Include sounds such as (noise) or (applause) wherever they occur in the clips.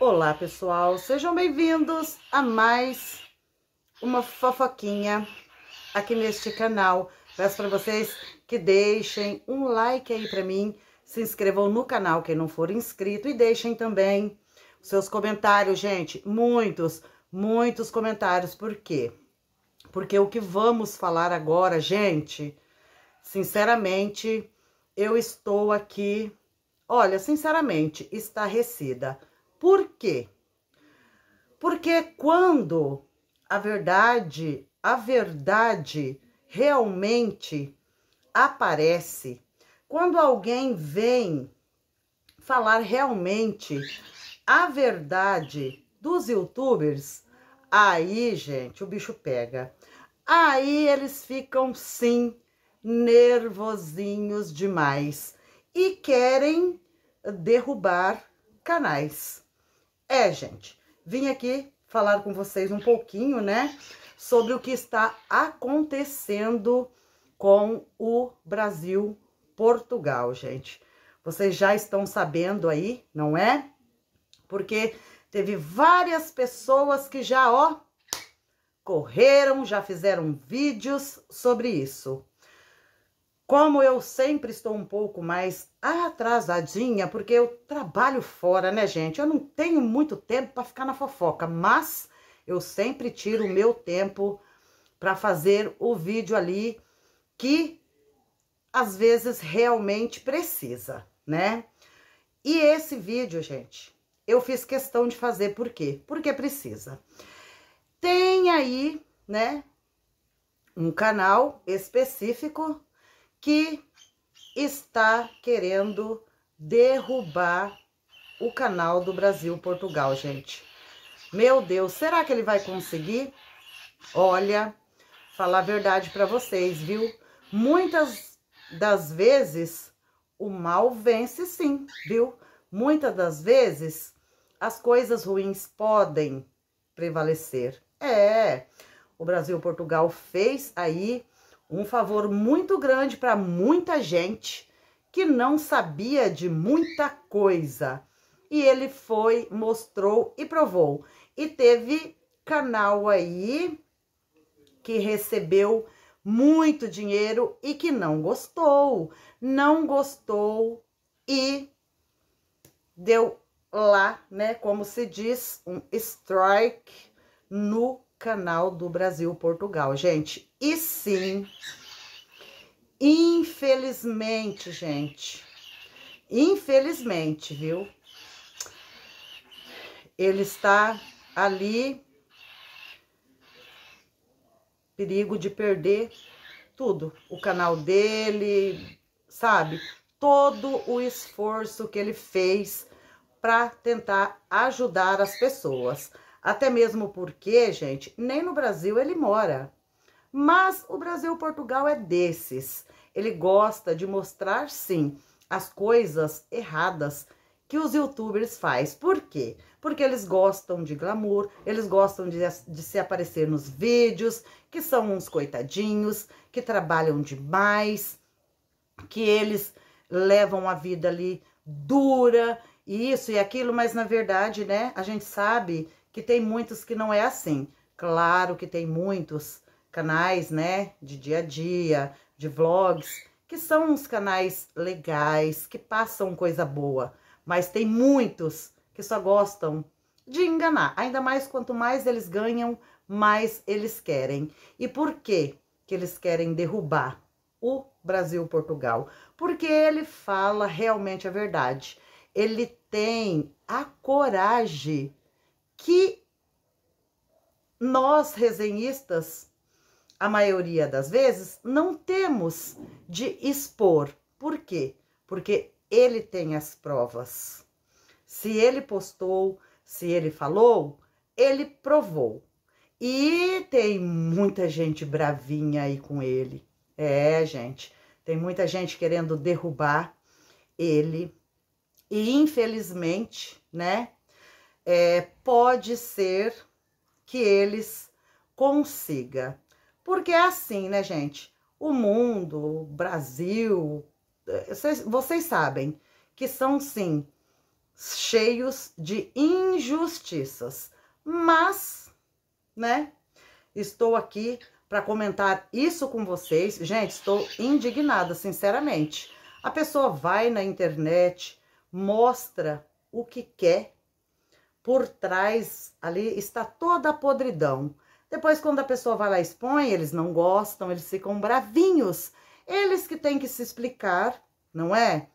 Olá, pessoal. Sejam bem-vindos a mais uma fofoquinha aqui neste canal. Peço para vocês que deixem um like aí para mim, se inscrevam no canal quem não for inscrito e deixem também seus comentários, gente. Muitos, muitos comentários. Por quê? Porque o que vamos falar agora, gente, sinceramente, eu estou aqui, olha, sinceramente, estarrecida. Por quê? Porque é quando a verdade, a verdade realmente aparece, quando alguém vem falar realmente a verdade dos youtubers, aí, gente, o bicho pega. Aí eles ficam sim nervosinhos demais e querem derrubar canais. É, gente, vim aqui falar com vocês um pouquinho, né, sobre o que está acontecendo com o Brasil-Portugal, gente. Vocês já estão sabendo aí, não é? Porque teve várias pessoas que já, ó, correram, já fizeram vídeos sobre isso. Como eu sempre estou um pouco mais atrasadinha, porque eu trabalho fora, né, gente? Eu não tenho muito tempo para ficar na fofoca, mas eu sempre tiro o meu tempo para fazer o vídeo ali que às vezes realmente precisa, né? E esse vídeo, gente, eu fiz questão de fazer por quê? Porque precisa. Tem aí, né, um canal específico que está querendo derrubar o canal do Brasil-Portugal, gente. Meu Deus, será que ele vai conseguir? Olha, falar a verdade para vocês, viu? Muitas das vezes o mal vence sim, viu? Muitas das vezes as coisas ruins podem prevalecer. É, o Brasil-Portugal fez aí um favor muito grande para muita gente que não sabia de muita coisa. E ele foi, mostrou e provou. E teve canal aí que recebeu muito dinheiro e que não gostou. Não gostou e deu lá, né, como se diz, um strike no canal do Brasil-Portugal. Gente, e sim, infelizmente, gente, infelizmente, viu? Ele está ali, perigo de perder tudo, o canal dele, sabe? Todo o esforço que ele fez para tentar ajudar as pessoas. Até mesmo porque, gente, nem no Brasil ele mora. Mas o Brasil-Portugal é desses. Ele gosta de mostrar, sim, as coisas erradas que os youtubers faz. Por quê? Porque eles gostam de glamour, eles gostam de, de, se aparecer nos vídeos, que são uns coitadinhos, que trabalham demais, que eles levam a vida ali dura, e isso e aquilo, mas na verdade, né, a gente sabe que tem muitos que não é assim. Claro que tem muitos canais, né, de dia a dia, de vlogs, que são uns canais legais, que passam coisa boa, mas tem muitos que só gostam de enganar. Ainda mais quanto mais eles ganham, mais eles querem. E por que que eles querem derrubar o Brasil-Portugal? Porque ele fala realmente a verdade. Ele tem a coragem que nós resenhistas, a maioria das vezes, não temos de expor. Por quê? Porque ele tem as provas. Se ele postou, se ele falou, ele provou. E tem muita gente bravinha aí com ele. É, gente, tem muita gente querendo derrubar ele. E infelizmente, né? é, pode ser que eles consiga. Porque é assim, né, gente? O mundo, o Brasil, vocês, é, vocês sabem que são sim cheios de injustiças, mas, né? Estou aqui para comentar isso com vocês. Gente, estou indignada, sinceramente. A pessoa vai na internet, mostra o que quer por trás ali está toda a podridão. Depois, quando a pessoa vai lá e expõe, eles não gostam, eles ficam bravinhos. Eles que têm que se explicar, não é?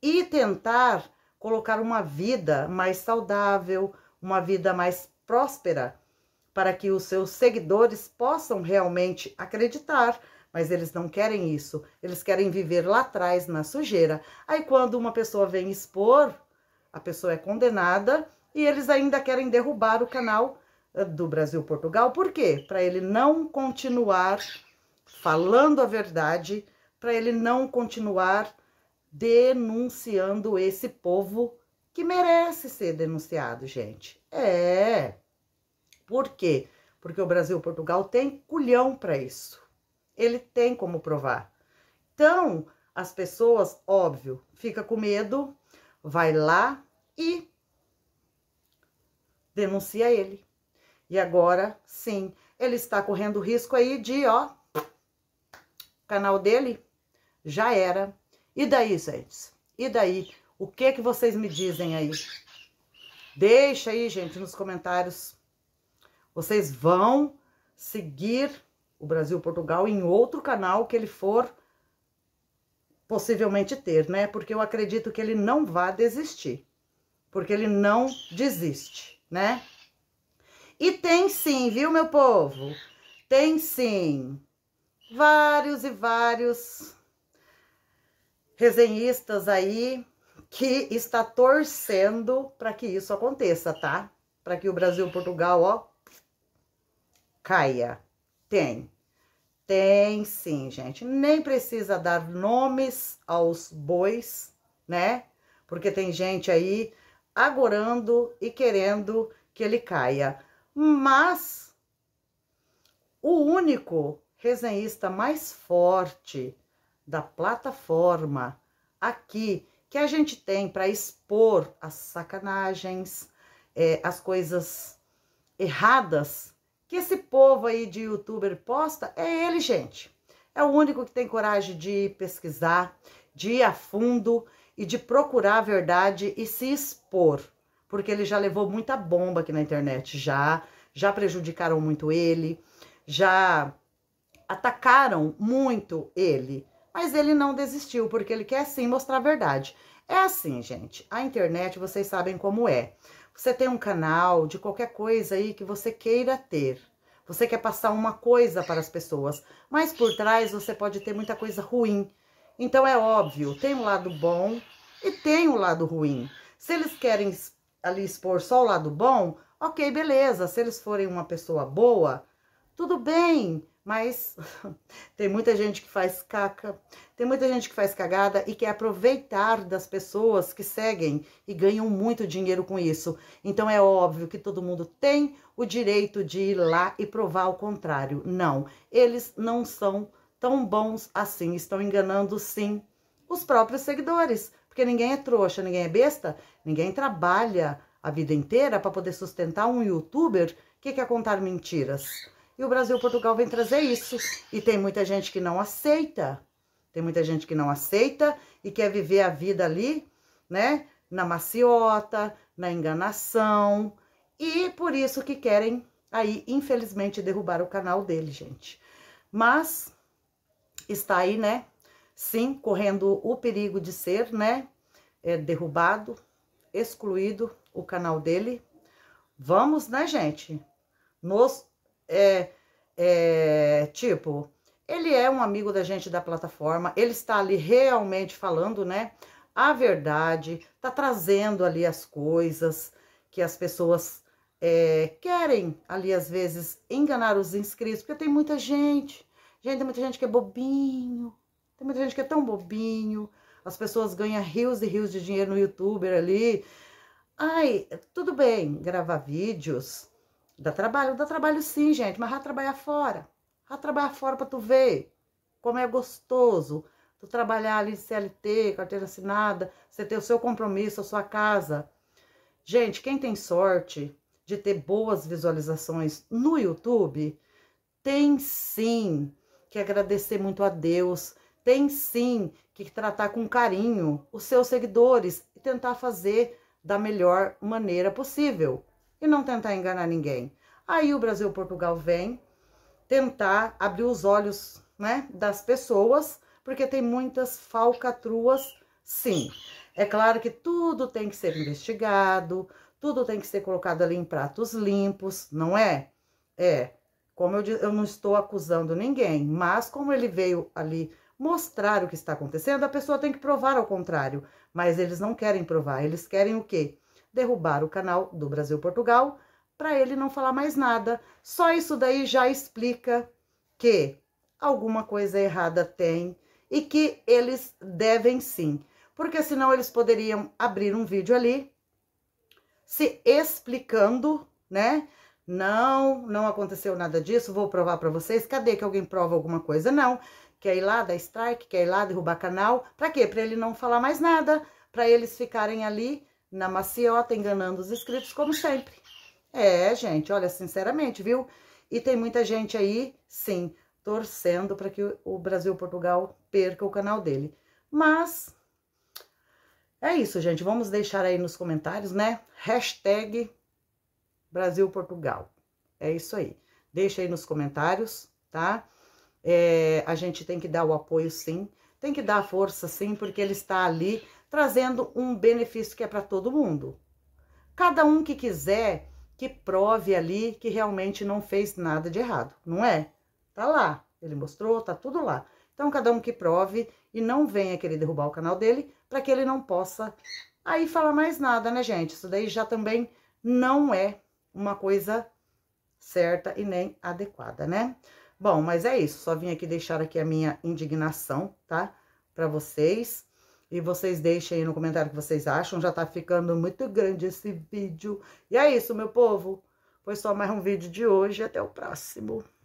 E tentar colocar uma vida mais saudável, uma vida mais próspera, para que os seus seguidores possam realmente acreditar. Mas eles não querem isso, eles querem viver lá atrás na sujeira. Aí, quando uma pessoa vem expor, a pessoa é condenada e eles ainda querem derrubar o canal eh, do Brasil-Portugal. Por quê? Para ele não continuar falando a verdade, para ele não continuar denunciando esse povo que merece ser denunciado, gente. É. Por quê? Porque o Brasil-Portugal tem culhão para isso. Ele tem como provar. Então, as pessoas, óbvio, fica com medo, vai lá e denuncia ele. E agora, sim, ele está correndo risco aí de, ó, o canal dele já era. E daí, gente? E daí? O que que vocês me dizem aí? Deixa aí, gente, nos comentários. Vocês vão seguir o Brasil Portugal em outro canal que ele for possivelmente ter, né? Porque eu acredito que ele não vá desistir. Porque ele não desiste né? E tem sim, viu, meu povo? Tem sim vários e vários resenhistas aí que está torcendo para que isso aconteça, tá? Para que o Brasil e Portugal, ó, caia. Tem. Tem sim, gente. Nem precisa dar nomes aos bois, né? Porque tem gente aí agorando e querendo que ele caia. Mas o único resenhista mais forte da plataforma aqui que a gente tem para expor as sacanagens, é, as coisas erradas que esse povo aí de youtuber posta, é ele, gente. É o único que tem coragem de pesquisar, de ir a fundo e de procurar a verdade e se expor, porque ele já levou muita bomba aqui na internet, já, já prejudicaram muito ele, já atacaram muito ele, mas ele não desistiu, porque ele quer sim mostrar a verdade. É assim, gente, a internet vocês sabem como é. Você tem um canal de qualquer coisa aí que você queira ter. Você quer passar uma coisa para as pessoas, mas por trás você pode ter muita coisa ruim então é óbvio, tem um lado bom e tem um lado ruim. Se eles querem ali expor só o lado bom, ok, beleza. Se eles forem uma pessoa boa, tudo bem. Mas (laughs) tem muita gente que faz caca, tem muita gente que faz cagada e quer aproveitar das pessoas que seguem e ganham muito dinheiro com isso. Então é óbvio que todo mundo tem o direito de ir lá e provar o contrário. Não, eles não são tão bons assim. Estão enganando, sim, os próprios seguidores. Porque ninguém é trouxa, ninguém é besta, ninguém trabalha a vida inteira para poder sustentar um youtuber que quer contar mentiras. E o Brasil e Portugal vem trazer isso. E tem muita gente que não aceita. Tem muita gente que não aceita e quer viver a vida ali, né? Na maciota, na enganação. E por isso que querem aí, infelizmente, derrubar o canal dele, gente. Mas está aí, né? Sim, correndo o perigo de ser, né? É, derrubado, excluído o canal dele. Vamos, né, gente? Nos. É, é, tipo, ele é um amigo da gente da plataforma, ele está ali realmente falando, né? A verdade, tá trazendo ali as coisas que as pessoas é, querem ali às vezes enganar os inscritos, porque tem muita gente Gente, tem muita gente que é bobinho. Tem muita gente que é tão bobinho. As pessoas ganham rios e rios de dinheiro no youtuber ali. Ai, tudo bem gravar vídeos. Dá trabalho? Dá trabalho sim, gente. Mas vai trabalhar fora. Vai trabalhar fora pra tu ver como é gostoso tu trabalhar ali de CLT, carteira assinada, você ter o seu compromisso, a sua casa. Gente, quem tem sorte de ter boas visualizações no YouTube, tem sim que agradecer muito a Deus, tem sim que tratar com carinho os seus seguidores e tentar fazer da melhor maneira possível e não tentar enganar ninguém. Aí o Brasil e Portugal vem tentar abrir os olhos, né, das pessoas, porque tem muitas falcatruas, sim. É claro que tudo tem que ser investigado, tudo tem que ser colocado ali em pratos limpos, não é? É, como eu, eu não estou acusando ninguém, mas como ele veio ali mostrar o que está acontecendo, a pessoa tem que provar ao contrário. Mas eles não querem provar, eles querem o quê? Derrubar o canal do Brasil Portugal para ele não falar mais nada. Só isso daí já explica que alguma coisa errada tem e que eles devem sim, porque senão eles poderiam abrir um vídeo ali se explicando, né? Não, não aconteceu nada disso, vou provar para vocês. Cadê que alguém prova alguma coisa? Não. Quer ir lá dar strike, quer ir lá derrubar canal. Para quê? Para ele não falar mais nada, para eles ficarem ali na maciota enganando os inscritos como sempre. É, gente, olha, sinceramente, viu? E tem muita gente aí, sim, torcendo para que o Brasil-Portugal perca o canal dele. Mas é isso, gente. Vamos deixar aí nos comentários, né? Hashtag Brasil-Portugal. É isso aí. Deixa aí nos comentários, tá? É, a gente tem que dar o apoio, sim. Tem que dar a força, sim, porque ele está ali trazendo um benefício que é para todo mundo. Cada um que quiser que prove ali que realmente não fez nada de errado, não é? Tá lá, ele mostrou, tá tudo lá. Então, cada um que prove e não venha querer derrubar o canal dele para que ele não possa aí falar mais nada, né, gente? Isso daí já também não é uma coisa certa e nem adequada, né? Bom, mas é isso, só vim aqui deixar aqui a minha indignação, tá? Pra vocês. E vocês deixem aí no comentário o que vocês acham, já tá ficando muito grande esse vídeo. E é isso, meu povo. Foi só mais um vídeo de hoje, até o próximo.